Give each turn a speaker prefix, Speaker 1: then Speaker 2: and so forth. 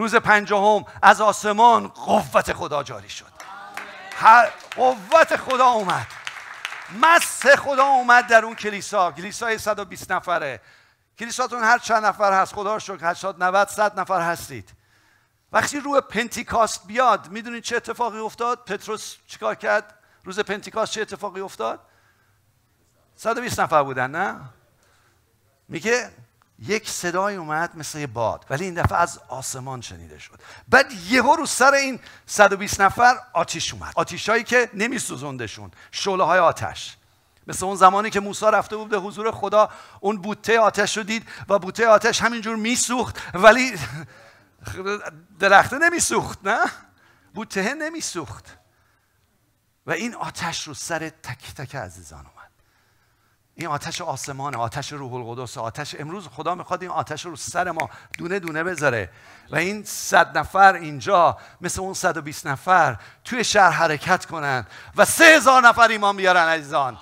Speaker 1: روز پنجاهم از آسمان قوت خدا جاری شد قوت خدا اومد مس خدا اومد در اون کلیسا کلیسای 120 نفره کلیساتون هر چند نفر هست خدا رو شکر 80 90 100 نفر هستید وقتی روح پنتیکاست بیاد میدونید چه اتفاقی افتاد پتروس چیکار کرد روز پنتیکاست چه اتفاقی افتاد 120 نفر بودن نه میگه یک صدای اومد مثل یه باد ولی این دفعه از آسمان شنیده شد بعد یهو رو سر این 120 نفر آتیش اومد هایی که نمیسوزوندشون شوله های آتش مثل اون زمانی که موسی رفته بود به حضور خدا اون بوته آتش رو دید و بوته آتش همینجور میسوخت ولی درخته نمیسوخت نه بوته نمیسوخت و این آتش رو سر تک تک عزیزان اومد این آتش آسمان آتش روح القدس آتش امروز خدا میخواد این آتش رو سر ما دونه دونه بذاره و این صد نفر اینجا مثل اون 120 نفر توی شهر حرکت کنن و سه هزار نفر ایمان بیارن عزیزان